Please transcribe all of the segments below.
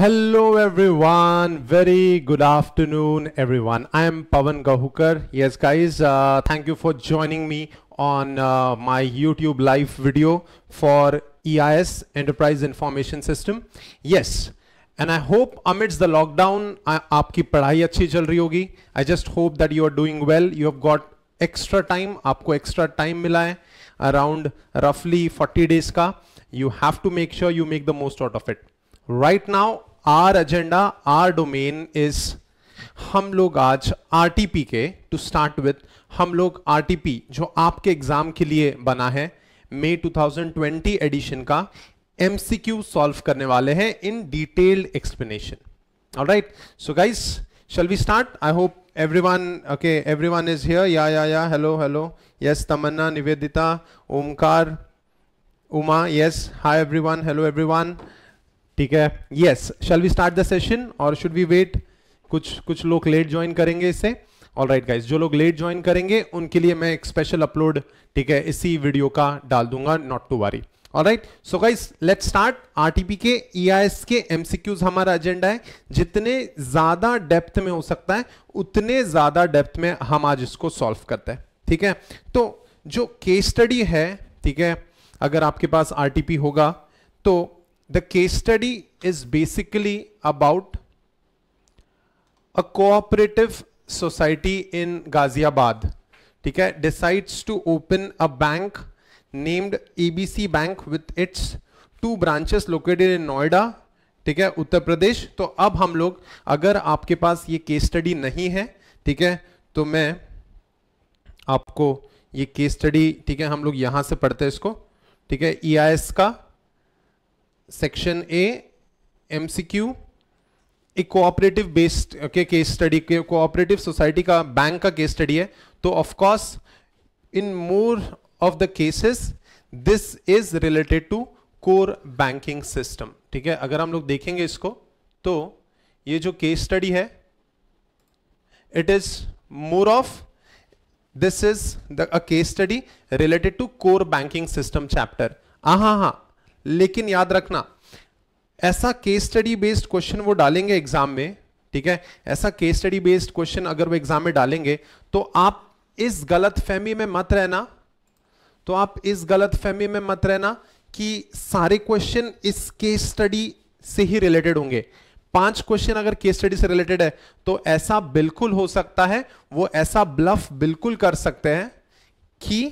Hello everyone, very good afternoon everyone. I am Pavan Gahukar. Yes guys, uh, thank you for joining me on uh, my YouTube live video for EIS, Enterprise Information System. Yes, and I hope amidst the lockdown आपकी पढ़ाई अच्छी चल रही होगी I just hope that you are doing well you have got extra time आपको extra time मिला है around रफली फोर्टी डेज का you have to make sure you make the most out of it right now our agenda our domain is हम लोग आज RTP के to start with हम लोग आरटीपी जो आपके एग्जाम के लिए बना है मई 2020 एडिशन का एमसीक्यू सॉल्व करने वाले हैं in detailed explanation right so guys shall we start I hope everyone okay everyone is या या yeah hello hello hello yes tamanna nivedita omkar uma yes hi hello hello one ठीक है yes shall we start the session और should we wait कुछ कुछ लोग late join करेंगे इसे ऑल राइट गाइज जो लोग लेट ज्वाइन करेंगे उनके लिए मैं एक स्पेशल अपलोड ठीक है इसी वीडियो का डाल दूंगा not to worry all right so guys let start RTP के ईआईएस e के एमसीक्यूज हमारा एजेंडा है जितने ज्यादा डेप्थ में हो सकता है उतने ज्यादा डेप्थ में हम आज इसको सॉल्व करते हैं ठीक है तो जो केस स्टडी है ठीक है अगर आपके पास आरटीपी होगा तो the case study is basically about a cooperative society in Ghaziabad. Okay, decides to open a bank named ABC Bank with its two branches located in Noida. ठीक है उत्तर प्रदेश तो अब हम लोग अगर आपके पास ये केस स्टडी नहीं है ठीक है तो मैं आपको ये केस स्टडी ठीक है हम लोग यहां से पढ़ते हैं इसको ठीक है ई का सेक्शन ए एमसीक्यू एक कोऑपरेटिव बेस्ड के केस स्टडी कोऑपरेटिव सोसाइटी का बैंक का केस स्टडी है तो of course in more of the cases this is related to core banking system ठीक है अगर हम लोग देखेंगे इसको तो ये जो केस स्टडी है it is more of this is the case study related to core banking system chapter हाँ हाँ, हाँ। लेकिन याद रखना ऐसा केस स्टडी बेस्ड क्वेश्चन वो डालेंगे एग्जाम में ठीक है ऐसा केस स्टडी बेस्ड क्वेश्चन अगर वो एग्जाम में डालेंगे तो आप इस गलत फहमी में मत रहना तो आप इस गलत फहमी में मत रहना कि सारे क्वेश्चन इस केस स्टडी से ही रिलेटेड होंगे पांच क्वेश्चन अगर केस स्टडी से रिलेटेड है तो ऐसा बिल्कुल हो सकता है वो ऐसा ब्लफ बिल्कुल कर सकते हैं कि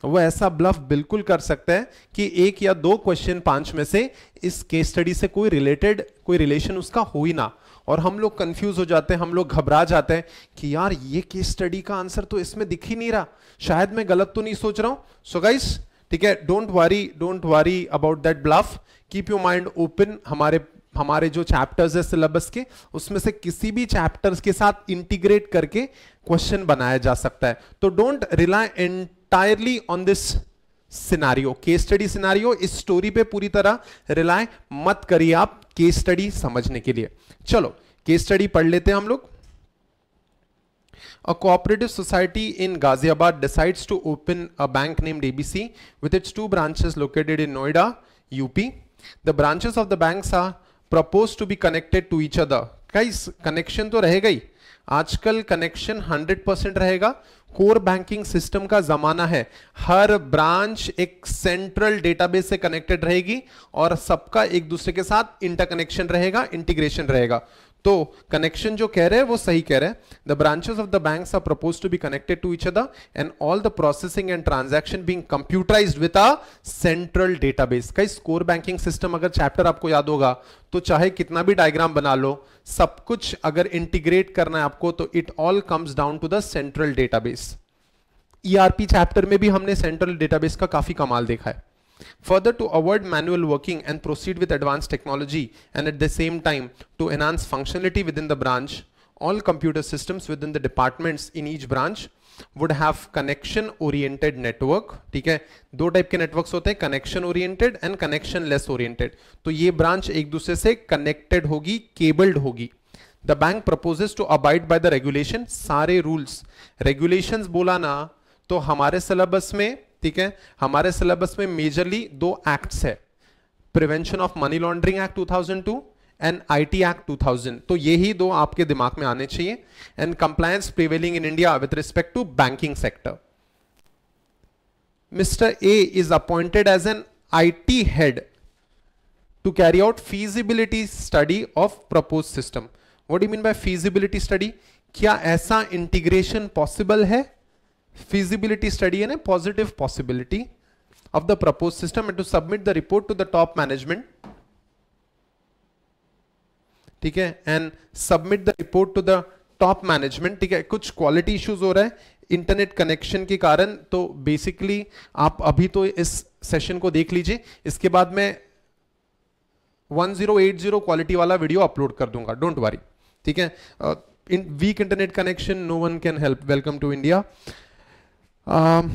तो वो ऐसा ब्लफ बिल्कुल कर सकते हैं कि एक या दो क्वेश्चन पांच में से इस केस स्टडी से कोई रिलेटेड कोई रिलेशन उसका हो ही ना और हम लोग कंफ्यूज हो जाते हैं हम लोग घबरा जाते हैं कि यार ये केस स्टडी का आंसर तो इसमें दिख ही नहीं रहा शायद मैं गलत तो नहीं सोच रहा हूं सो गाइस ठीक है don't worry don't worry about that bluff keep your mind open हमारे हमारे जो चैप्टर्स है सिलेबस के उसमें से किसी भी चैप्टर्स के साथ इंटीग्रेट करके क्वेश्चन बनाया जा सकता है तो don't rely and entirely on this scenario case study scenario इस स्टोरी पे पूरी तरह रिलाय मत करिए आप केस स्टडी समझने के लिए चलो केस स्टडी पढ़ लेते हैं हम लोग A cooperative society in Ghaziabad decides to open a bank named ABC with its two branches located in Noida, UP. The branches of the banks are proposed to be connected to each other. Guys, connection तो रहेगा ही आजकल connection 100 percent रहेगा core banking system का जमाना है हर branch एक सेंट्रल डेटाबेस से कनेक्टेड रहेगी और सबका एक दूसरे के साथ इंटरकनेक्शन रहेगा इंटीग्रेशन रहेगा तो कनेक्शन जो कह रहे हैं वो सही कह रहे हैं the branches of the bank are propose to be connected to each other and all the processing and transaction being computerize with a central database कई स्कोर बैंकिंग सिस्टम अगर चैप्टर आपको याद होगा तो चाहे कितना भी डायग्राम बना लो सब कुछ अगर इंटीग्रेट करना है आपको तो it all comes down to the central database ERP chapter में भी हमने सेंट्रल डेटाबेस का काफी कमाल देखा है Further, to avoid manual working and proceed with advanced technology and at the same time to enhance functionality within the branch, all computer systems within the departments in each branch would have connection oriented network theek hai do type ke networks hote hain connection oriented and connection less oriented to ye branch ek dusre se connected hogi cabled hogi the bank proposes to abide by the regulation sare rules regulations bola na to hamare syllabus mein ठीक है हमारे syllabus में majorly दो acts है prevention of money laundering act 2002 and I T act thousand तो यही दो आपके दिमाग में आने चाहिए and compliance prevailing in India with respect to banking sector mister A is appointed as an T head to carry out feasibility study of propose system what you mean by feasibility study क्या ऐसा integration possible है feasibility study and a positive possibility of the proposed system and to submit the report to the top management ठीक है and submit the report to the top management ठीक है कुछ quality issues हो रहा है internet connection के कारण तो बेसिकली आप अभी तो इस सेशन को देख लीजिए इसके बाद मैं 1080 क्वालिटी वाला वीडियो अपलोड कर दूंगा डोंट वरी ठीक है in weak internet connection no one can help welcome to India Um,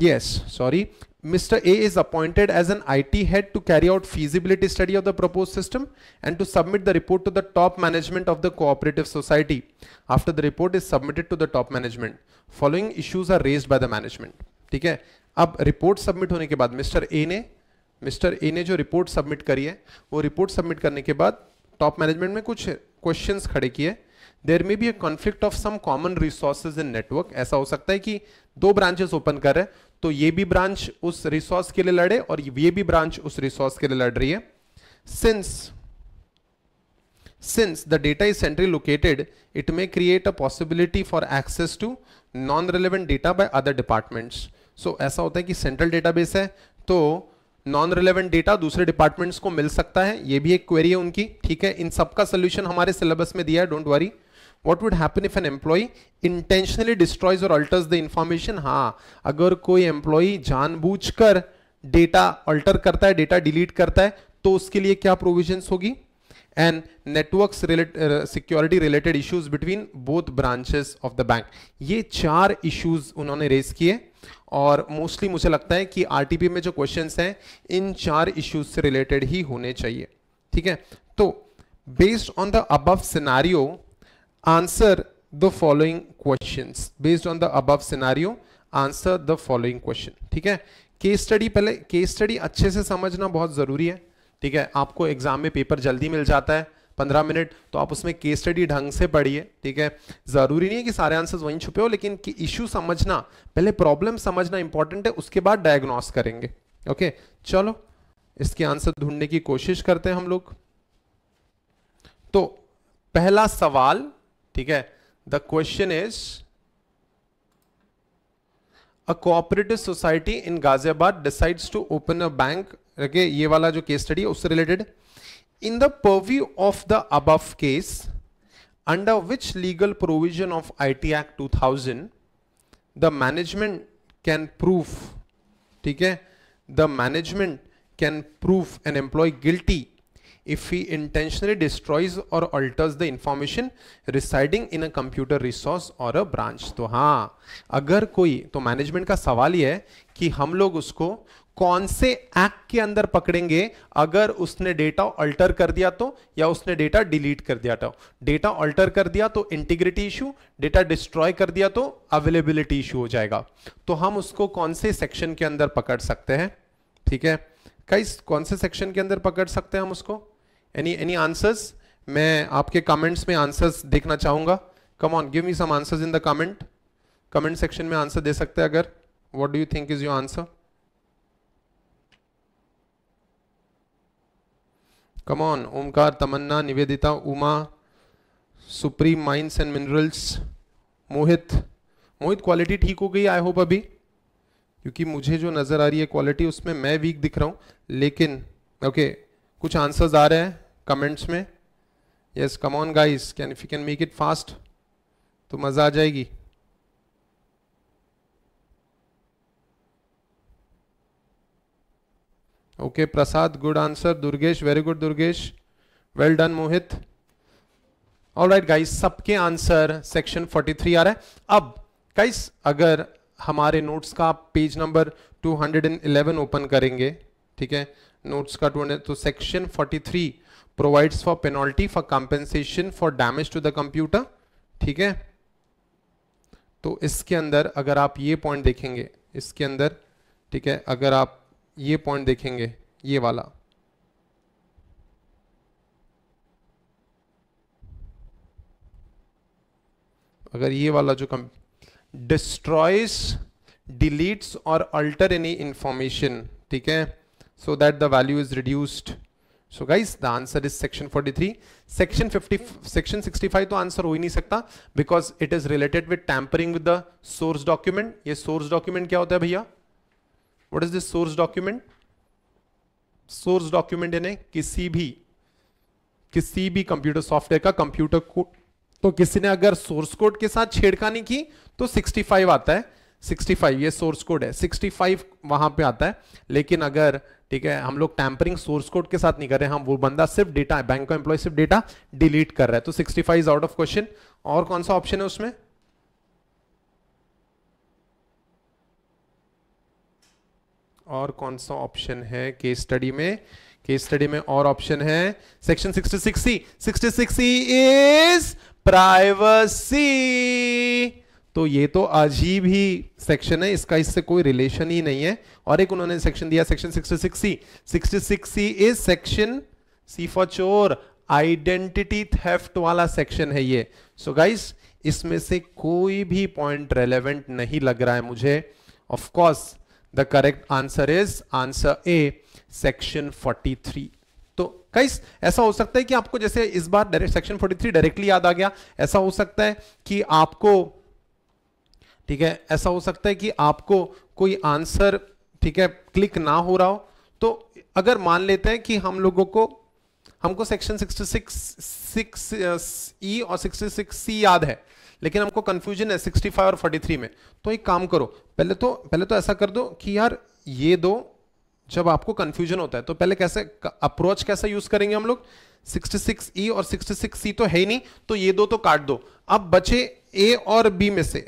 yes, sorry. Mr. A is appointed as an IT head to carry out feasibility study of the proposed system and to submit the report to the top management of the cooperative society. After the report is submitted to the top management, following issues are raised by the management. ठीक है अब report submit होने के बाद mister A ने mister A ने जो report submit करी है वो रिपोर्ट सबमिट करने के बाद टॉप मैनेजमेंट में कुछ क्वेश्चंस खड़े किए there may be a conflict of some common resources in network ऐसा हो सकता है कि दो ब्रांचेस ओपन कर रहे हैं तो ये भी ब्रांच उस रिसोर्स के लिए लड़े और ये भी ब्रांच उस रिसोर्स के लिए लड़ रही है since since the data is centrally located it may create a possibility for access to non relevant data by other departments so ऐसा होता है कि डेटा बेस है तो नॉन रिलेवेंट डेटा दूसरे डिपार्टमेंट्स को मिल सकता है ये भी एक क्वेरी है उनकी ठीक है इन सबका सोल्यूशन हमारे सिलेबस में दिया है don't worry what would happen if an employee intentionally destroys or alters the information हाँ अगर कोई एम्प्लॉय कर डेटा अल्टर करता है डेटा डिलीट करता है तो उसके लिए क्या प्रोविजंस होगी and networks security related issues between both branches of the bank ये चार इश्यूज उन्होंने रेस किए और मोस्टली मुझे लगता है कि आर टी पी में जो क्वेश्चन हैं इन चार इशूज से रिलेटेड ही होने चाहिए ठीक है तो based on the above scenario Answer the following questions. Based on the above scenario, answer the following question. ठीक है केस स्टडी पहले केस स्टडी अच्छे से समझना बहुत ज़रूरी है ठीक है आपको एग्जाम में पेपर जल्दी मिल जाता है पंद्रह मिनट तो आप उसमें केस स्टडी ढंग से पढ़िए ठीक है ज़रूरी नहीं है कि सारे आंसर्स वहीं छुपे हो लेकिन इश्यू समझना पहले प्रॉब्लम समझना इंपॉर्टेंट है उसके बाद डायग्नोस करेंगे ओके चलो इसके आंसर ढूंढने की कोशिश करते हैं हम लोग तो पहला सवाल ठीक है the question is a cooperative society in Ghaziabad decides to open a bank ये वाला जो केस स्टडी है उससे related in the purview of the above case under which legal provision of I T act two thousand the management can proof ठीक है the management can proof an employ guilty if he intentionally destroys or alters the information residing in a computer resource or a branch तो हाँ अगर कोई तो management का सवाल ये है कि हम लोग उसको कौन से एक्ट के अंदर पकड़ेंगे अगर उसने डेटा अल्टर कर दिया तो या उसने डेटा डिलीट कर दिया तो डेटा अल्टर कर दिया तो इंटीग्रिटी इशू डेटा डिस्ट्रॉय कर दिया तो अवेलेबिलिटी इशू हो जाएगा तो हम उसको कौन से सेक्शन के अंदर पकड़ सकते हैं ठीक है कई कौन से सेक्शन के अंदर पकड़ सकते हैं हम उसको एनी एनी आंसर्स मैं आपके कमेंट्स में आंसर्स देखना चाहूंगा come on give me some answers in the comment comment section में आंसर दे सकते हैं अगर what do you think is your answer come on Omkar Tamanna Nivedita Uma supreme mines and minerals Mohit Mohit quality ठीक हो गई आई होप अभी क्योंकि मुझे जो नज़र आ रही है क्वालिटी उसमें मैं वीक दिख रहा हूं लेकिन ओके okay, कुछ आंसर्स आ रहे हैं कमेंट्स में yes come on guys can if you can make it fast तो मज़ा आ जाएगी okay okay, Prasad good answer Durgesh very good Durgesh well done Mohit all right guys सबके आंसर सेक्शन 43 आ रहा है अब गाइस अगर हमारे नोट्स का आप पेज नंबर 211 ओपन करेंगे ठीक है नोट्स का 200 तो section 43 provides for penalty for compensation for damage to the computer ठीक है तो इसके अंदर अगर आप ये पॉइंट देखेंगे इसके अंदर ठीक है अगर आप ये पॉइंट देखेंगे ये वाला अगर ये वाला जो कम डिस्ट्रॉयस डिलीट्स और अल्टर एनी इंफॉर्मेशन ठीक है so that the value is reduced so guys the answer is section 43 section 50 section 65 तो आंसर हो ही नहीं सकता because it is related with tampering with the source document ये सोर्स डॉक्यूमेंट क्या होता है भैया what is this source document source document यानी किसी भी किसी भी कंप्यूटर सॉफ्टवेयर का कंप्यूटर कोड तो किसी ने अगर सोर्स कोड के साथ छेड़खानी की तो 65 आता है 65 ये सोर्स कोड है 65 वहां पर आता है लेकिन अगर ठीक है हम लोग टैंपरिंग सोर्स कोड के साथ नहीं कर रहे हम वो बंदा सिर्फ डेटा बैंक का एम्प्लॉय सिर्फ डेटा डिलीट कर रहा है तो 65 इज आउट ऑफ क्वेश्चन और कौन सा ऑप्शन है उसमें और कौन सा ऑप्शन है केस स्टडी में केस स्टडी में और ऑप्शन है section 66 six sixty six is privacy तो ये तो अजीब ही सेक्शन है इसका इससे कोई रिलेशन ही नहीं है और एक उन्होंने सेक्शन दिया section 66 C C is section C for चोर आइडेंटिटी थेफ्ट वाला सेक्शन है ये सो so गाइस इसमें से कोई भी पॉइंट रेलेवेंट नहीं लग रहा है मुझे of course the correct answer is answer A section 43 तो गाइस ऐसा हो सकता है कि आपको जैसे इस बार सेक्शन 43 डायरेक्टली याद आ गया ऐसा हो सकता है कि आपको ठीक है ऐसा हो सकता है कि आपको कोई आंसर ठीक है क्लिक ना हो रहा हो तो अगर मान लेते हैं कि हम लोगों को हमको सेक्शन 66 सिक्स ई और 66 सी याद है लेकिन हमको कंफ्यूजन है 65 और 43 में तो एक काम करो पहले तो पहले तो ऐसा कर दो कि यार ये दो जब आपको कंफ्यूजन होता है तो पहले कैसे अप्रोच कैसा यूज करेंगे हम लोग 66 ई e और 66 सी तो है ही नहीं तो ये दो तो काट दो अब बचे ए और बी में से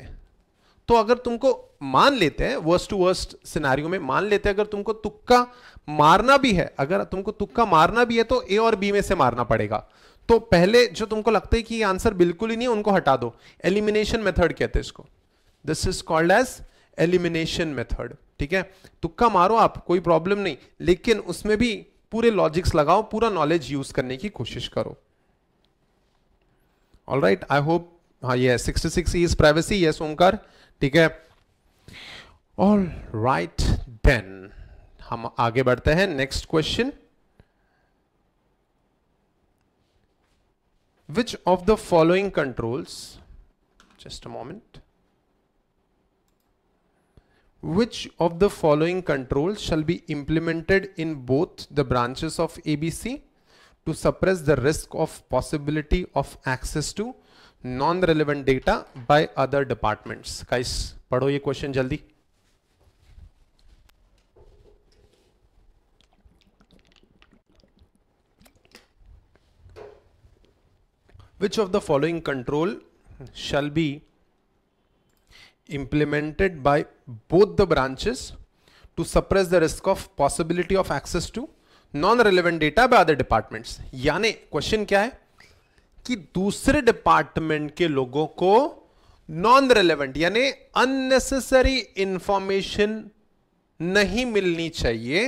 तो अगर तुमको मान लेते हैं वर्स्ट टू वर्स्ट सिनारियों में मान लेते हैं अगर तुमको तुक्का मारना भी है अगर तुमको तुक्का मारना भी है तो ए और बी में से मारना पड़ेगा तो पहले जो तुमको लगता है कि आंसर बिल्कुल ही नहीं उनको हटा दो एलिमिनेशन मेथड कहते हैं इसको this is called as elimination method ठीक है तुक्का मारो आप कोई प्रॉब्लम नहीं लेकिन उसमें भी पूरे लॉजिक्स लगाओ पूरा नॉलेज यूज करने की कोशिश करो ऑल राइट आई होप हाँ ये sixty six is privacy yes Omkar ठीक है ऑल राइट देन हम आगे बढ़ते हैं next question which of the following controls just a moment which of the following controls shall be implemented in both the branches of ABC to suppress the risk of possibility of access to non relevant data by other departments guys पढ़ो ये question जल्दी which of the following control shall be implemented by both the branches to suppress the risk of possibility of access to non relevant data by other departments यानी question क्या है कि दूसरे department के लोगों को नॉन रेलेवेंट यानी unnecessary information नहीं मिलनी चाहिए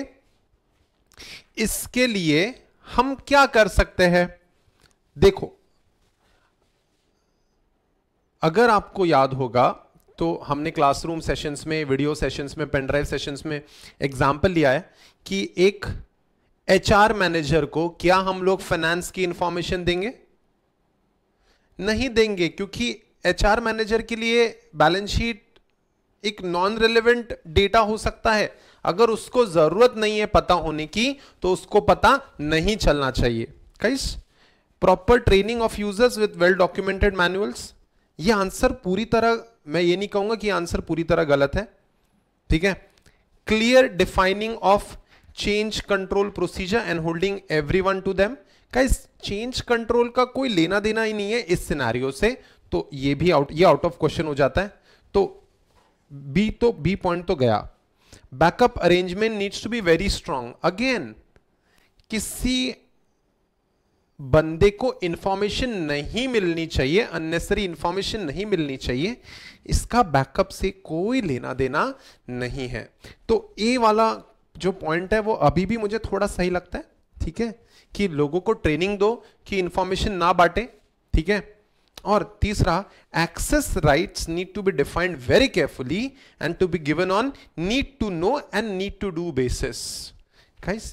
इसके लिए हम क्या कर सकते हैं देखो अगर आपको याद होगा तो हमने क्लासरूम सेशंस में वीडियो सेशंस में पेनड्राइव सेशंस में एग्जाम्पल लिया है कि एक एचआर मैनेजर को क्या हम लोग फाइनेंस की इंफॉर्मेशन देंगे नहीं देंगे क्योंकि एच मैनेजर के लिए बैलेंस शीट एक नॉन रिलेवेंट डेटा हो सकता है अगर उसको जरूरत नहीं है पता होने की तो उसको पता नहीं चलना चाहिए case proper training of users with well documented manuals ये आंसर पूरी तरह मैं ये नहीं कहूंगा कि आंसर पूरी तरह गलत है ठीक है clear defining of control procedure and holding every one to them का इस चेंज कंट्रोल का कोई लेना देना ही नहीं है इस सिनारियो से तो ये भी आउट ये आउट ऑफ क्वेश्चन हो जाता है तो बी तो बी पॉइंट तो गया backup arrangement needs to be very strong again किसी बंदे को इंफॉर्मेशन नहीं मिलनी चाहिए अननेसरी इंफॉर्मेशन नहीं मिलनी चाहिए इसका बैकअप से कोई लेना देना नहीं है तो ए वाला जो पॉइंट है वो अभी भी मुझे थोड़ा सही लगता है ठीक है कि लोगों को ट्रेनिंग दो कि इंफॉर्मेशन ना बांटे ठीक है और तीसरा access rights need to be defined very carefully and to be given on need to know and need to do basis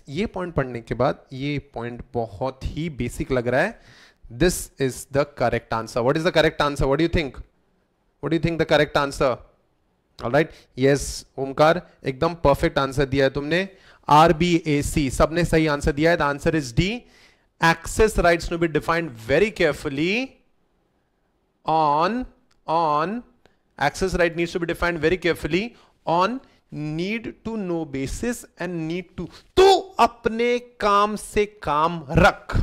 ये पॉइंट पढ़ने के बाद ये पॉइंट बहुत ही बेसिक लग रहा है this is the correct answer what is the correct answer what do you think what do you think the correct answer right yes Omkar एकदम परफेक्ट आंसर दिया है तुमने आर बी ए सी सबने सही आंसर दिया है the answer is D access rights to be defined very carefully on on access right needs to be defined very carefully on need to know basis and need to तू अपने काम से काम रख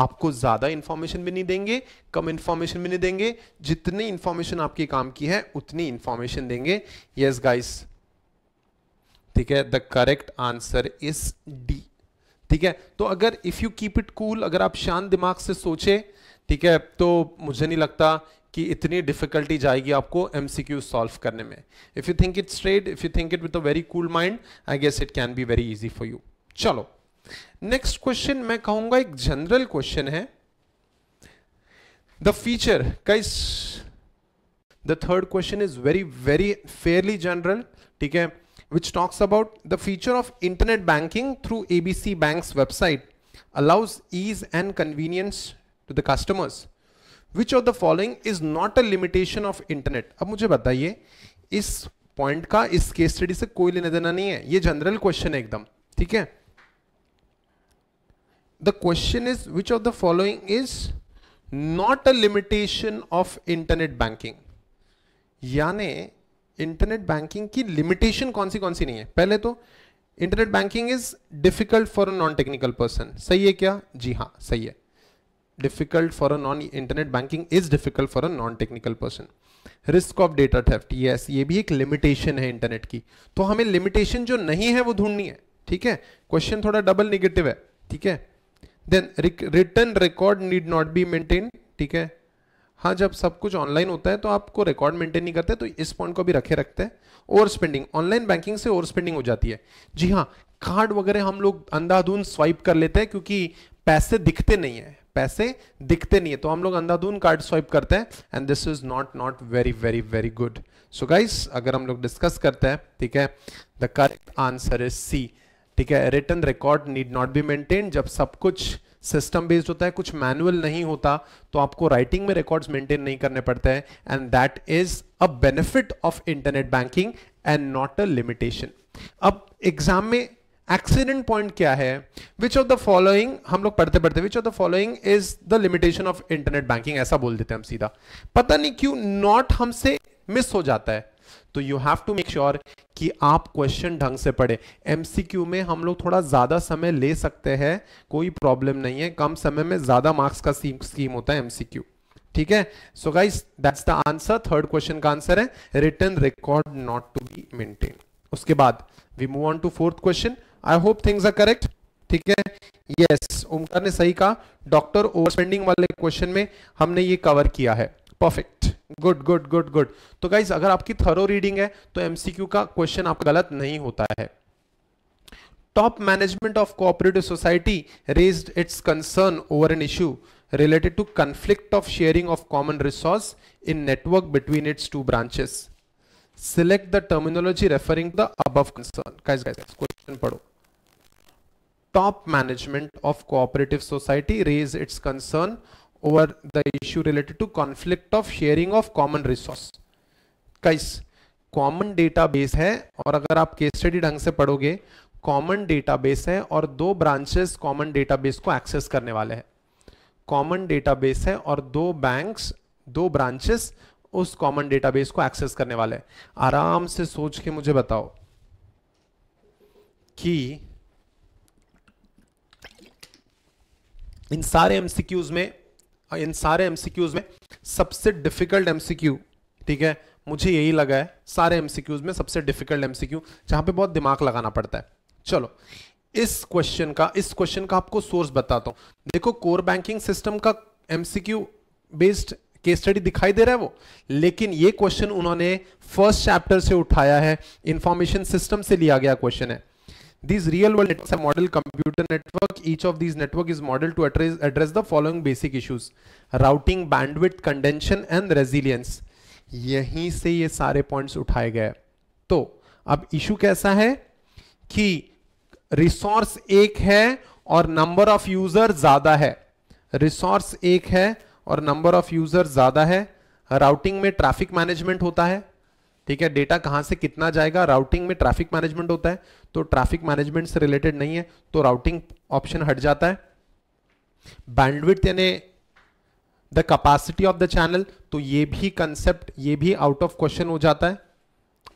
आपको ज्यादा इंफॉर्मेशन भी नहीं देंगे कम इंफॉर्मेशन भी नहीं देंगे जितनी इंफॉर्मेशन आपके काम की है उतनी इंफॉर्मेशन देंगे यस yes, गाइस ठीक है the correct answer is D ठीक है तो अगर if you keep it cool अगर आप शांत दिमाग से सोचे ठीक है तो मुझे नहीं लगता कि इतनी डिफिकल्टी जाएगी आपको एमसीक्यू सॉल्व करने में if you think it straight if you think it with a very cool mind I guess it can be very easy for you चलो नेक्स्ट क्वेश्चन मैं कहूंगा एक जनरल क्वेश्चन है द फीचर कई the third question is very very fairly general ठीक है which talks about the feature of internet banking through ABC Bank's website allows ease and convenience to the customers. Which of the following is not a limitation of internet? अब मुझे बताइए इस point का इस case study से कोई लेना देना नहीं है ये जनरल क्वेश्चन है एकदम ठीक है the question is which of the following is not a limitation of internet banking यानी इंटरनेट बैंकिंग की लिमिटेशन कौन सी कौन सी नहीं है पहले तो internet banking is difficult for a non technical person सही है क्या जी हाँ सही है difficult for a non internet banking is difficult for a non technical person risk of data theft yes ये भी एक लिमिटेशन है इंटरनेट की तो हमें लिमिटेशन जो नहीं है वो ढूंढनी है ठीक है क्वेश्चन थोड़ा डबल निगेटिव है ठीक है then return record need not be maintain ठीक है हाँ जब सब कुछ ऑनलाइन होता है तो आपको रिकॉर्ड मेंटेन नहीं करते तो इस पॉइंट को भी रखे रखते हैं ओवर स्पेंडिंग ऑनलाइन बैंकिंग से ओवर स्पेंडिंग हो जाती है जी हाँ कार्ड वगैरह हम लोग अंधाधुन स्वाइप कर लेते हैं क्योंकि पैसे दिखते नहीं है पैसे दिखते नहीं है तो हम लोग अंधाधुन कार्ड स्वाइप करते हैं and this is not not very very very good so guys अगर हम लोग डिस्कस करते हैं ठीक है the correct answer is C ठीक है return record need not be maintain जब सब कुछ सिस्टम बेस्ड होता है कुछ मैनुअल नहीं होता तो आपको राइटिंग में रिकॉर्ड्स मेंटेन नहीं करने पड़ते हैं and that is a benefit of internet banking and not a limitation अब एग्जाम में एक्सीडेंट पॉइंट क्या है विच ऑफ द फॉलोइंग हम लोग पढ़ते पढ़ते which of the following is the limitation of internet banking ऐसा बोल देते हैं हम सीधा पता नहीं क्यों नॉट हमसे मिस हो जाता है तो you have to make sure कि आप क्वेश्चन ढंग से पढ़े एमसीक्यू में हम लोग थोड़ा ज़्यादा समय ले सकते हैं कोई प्रॉब्लम नहीं है कम समय में ज़्यादा मार्क्स का स्कीम होता है एमसीक्यू ठीक है so guys that's the answer third question का आंसर है return record not to be maintain उसके बाद we move on to fourth question I hope things are correct ठीक है यस yes, उमकर ने सही कहा डॉक्टर ओवर वाले क्वेश्चन में हमने ये कवर किया है perfect good good good good तो गाइज अगर आपकी थरो रीडिंग है तो एमसीक्यू का क्वेश्चन आपका गलत नहीं होता है top management of cooperative society raise its concern over an issue related to conflict of sharing of common resource in network between its two branches select the terminology referring the अब concern guys guys question पढ़ो top management of cooperative society raise its concern over the issue related to conflict of sharing of common resource guys common database है और अगर आप case study ढंग से पढ़ोगे common database है और दो ब्रांचेस कॉमन डेटाबेस को एक्सेस करने वाले हैं कॉमन डेटाबेस है और दो बैंक्स दो ब्रांचेस उस कॉमन डेटाबेस को एक्सेस करने वाले हैं आराम से सोच के मुझे बताओ कि इन सारे एमसीक्यूज में हाँ, इन सारे एमसीक्यूज में सबसे डिफिकल्ट एमसीक्यू ठीक है मुझे यही लगा है सारे एमसीक्यूज में सबसे डिफिकल्ट एमसीक्यू जहां पे बहुत दिमाग लगाना पड़ता है चलो इस क्वेश्चन का इस क्वेश्चन का आपको सोर्स बताता हूं देखो कोर बैंकिंग सिस्टम का एमसीक्यू बेस्ड केस स्टडी दिखाई दे रहा है वो लेकिन ये क्वेश्चन उन्होंने फर्स्ट चैप्टर से उठाया है इंफॉर्मेशन सिस्टम से लिया गया क्वेश्चन है These real world networks are model computer network. Each of these network is modeled to address, address the following basic issues. Routing, bandwidth, condensation and resilience. यहीं से ये सारे पॉइंट्स उठाए गए तो अब इशू कैसा है कि रिसोर्स एक है और नंबर ऑफ यूजर ज्यादा है रिसोर्स एक है और नंबर ऑफ यूजर ज्यादा है राउटिंग में ट्रैफिक मैनेजमेंट होता है ठीक है डेटा कहां से कितना जाएगा राउटिंग में ट्रैफिक मैनेजमेंट होता है तो ट्रैफिक मैनेजमेंट से रिलेटेड नहीं है तो राउटिंग ऑप्शन हट जाता है बैंडविथ यानी the capacity of the channel तो ये भी कंसेप्ट ये भी आउट ऑफ क्वेश्चन हो जाता है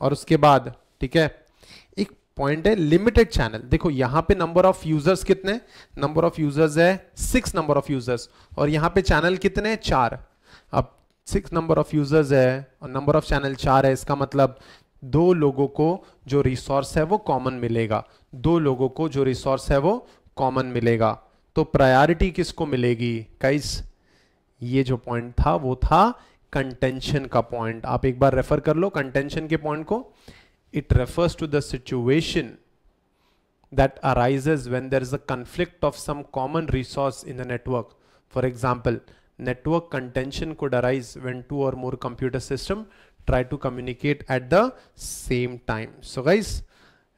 और उसके बाद ठीक है एक पॉइंट है लिमिटेड चैनल देखो यहां पे नंबर ऑफ यूजर्स कितने नंबर ऑफ यूजर्स है सिक्स नंबर ऑफ यूजर्स और यहां पे चैनल कितने चार अब सिक्स नंबर ऑफ यूजर्स है और नंबर ऑफ चैनल चार है इसका मतलब दो लोगों को जो रिसोर्स है वो कॉमन मिलेगा दो लोगों को जो रिसोर्स है वो कॉमन मिलेगा तो प्रायोरिटी किसको मिलेगी कैस ये जो पॉइंट था वो था कंटेंशन का पॉइंट आप एक बार रेफर कर लो कंटेंशन के पॉइंट को it refers to the situation that arises when there is a conflict of some common resource in the network for example network contention could arise when two or more computer system try to communicate at the same time so guys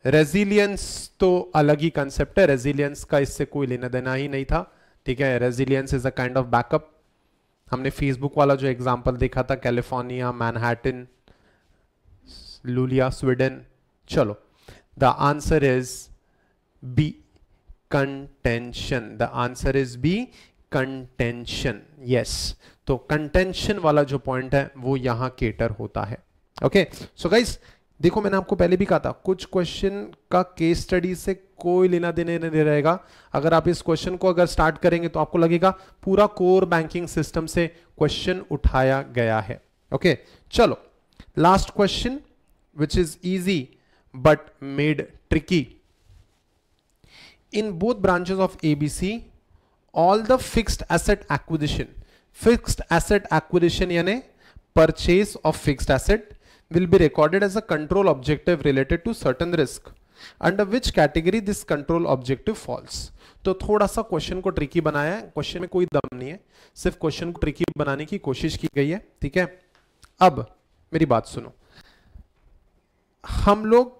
resilience तो अलग ही concept है resilience का इससे कोई लेना देना ही नहीं था ठीक है resilience is a kind of backup हमने फेसबुक वाला जो एग्जांपल देखा था कैलिफोर्निया मैनहैटन लूलिया स्वीडन चलो the answer is B contention the answer is B contention yes तो कंटेंशन वाला जो पॉइंट है वो यहां केटर होता है ओके सो गाइस देखो मैंने आपको पहले भी कहा था कुछ क्वेश्चन का केस स्टडी से कोई लेना देने नहीं रहेगा अगर आप इस क्वेश्चन को अगर स्टार्ट करेंगे तो आपको लगेगा पूरा कोर बैंकिंग सिस्टम से क्वेश्चन उठाया गया है ओके okay, चलो last question which is easy but made tricky in both branches of ABC all the fixed asset acquisition fixed asset acquisition यानी purchase of fixed asset will be recorded as a control objective related to certain risk under which category this control objective falls तो थोड़ा सा question को tricky बनाया है question में कोई दम नहीं है सिर्फ क्वेश्चन को ट्रिकी बनाने की कोशिश की गई है ठीक है अब मेरी बात सुनो हम लोग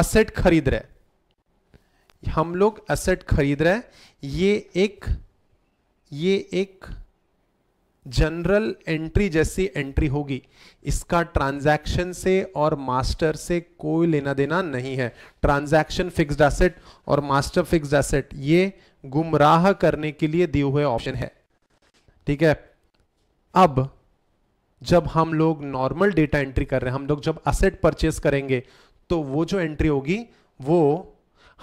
असेट खरीद रहे हम लोग असेट खरीद रहे ये एक ये एक जनरल एंट्री जैसी एंट्री होगी इसका ट्रांजैक्शन से और मास्टर से कोई लेना देना नहीं है ट्रांजैक्शन फिक्स्ड एसेट और मास्टर फिक्स्ड एसेट ये गुमराह करने के लिए दिए हुए ऑप्शन है ठीक है अब जब हम लोग नॉर्मल डेटा एंट्री कर रहे हैं हम लोग जब असेट परचेस करेंगे तो वो जो एंट्री होगी वो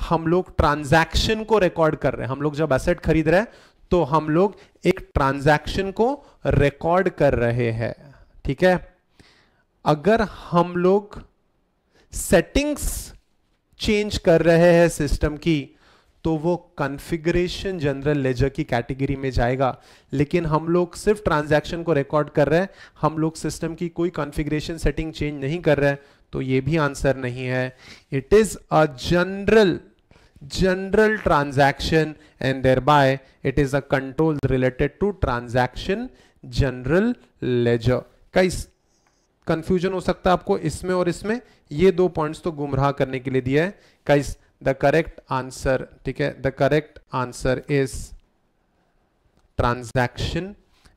हम लोग ट्रांजैक्शन को रिकॉर्ड कर रहे हैं हम लोग जब एसेट खरीद रहे हैं तो हम लोग एक ट्रांजैक्शन को रिकॉर्ड कर रहे हैं ठीक है अगर हम लोग सेटिंग्स चेंज कर रहे हैं सिस्टम की तो वो कॉन्फ़िगरेशन जनरल लेजर की कैटेगरी में जाएगा लेकिन हम लोग सिर्फ ट्रांजैक्शन को रिकॉर्ड कर रहे हैं हम लोग सिस्टम की कोई कॉन्फ़िगरेशन सेटिंग चेंज नहीं कर रहे हैं तो ये भी आंसर नहीं है it is a general general transaction and thereby it is a control related to transaction general ledger guys confusion ho sakta aapko isme aur isme ye do points to तो karne ke liye diya hai guys the correct answer theek hai the correct answer is transaction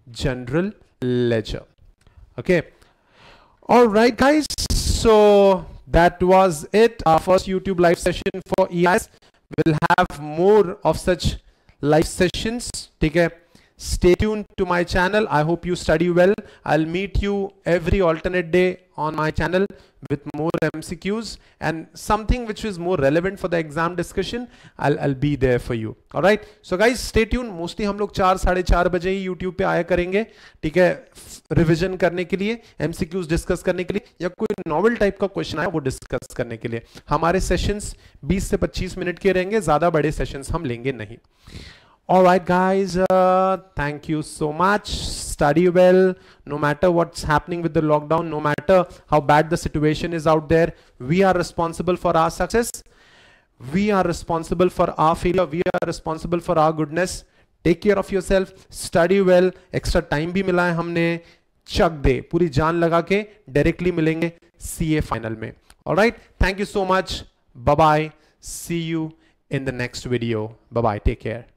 general ledger okay all right guys so that was it our first youtube live session for EIS will have more of such live sessions ठीक है Stay tuned to my channel. I hope you study well. I'll meet you every alternate day on my channel with more MCQs and something which is more relevant for the exam discussion. I'll, I'll be there for you. All right. So guys, stay tuned. Mostly hum log 4 4:30 baje hi YouTube pe aaya karenge theek hai revision karne ke liye MCQs discuss karne ke liye ya koi novel type ka question aaya wo discuss karne ke liye hamare sessions 20 se 25 minute ke rahenge zyada bade sessions hum lenge nahi all right guys uh, thank you so much study well no matter what's happening with the lockdown no matter how bad the situation is out there we are responsible for our success we are responsible for our failure we are responsible for our goodness take care of yourself study well extra time bhi mila hai humne chak de puri jaan laga ke directly milenge ca final mein all right thank you so much bye bye see you in the next video bye bye take care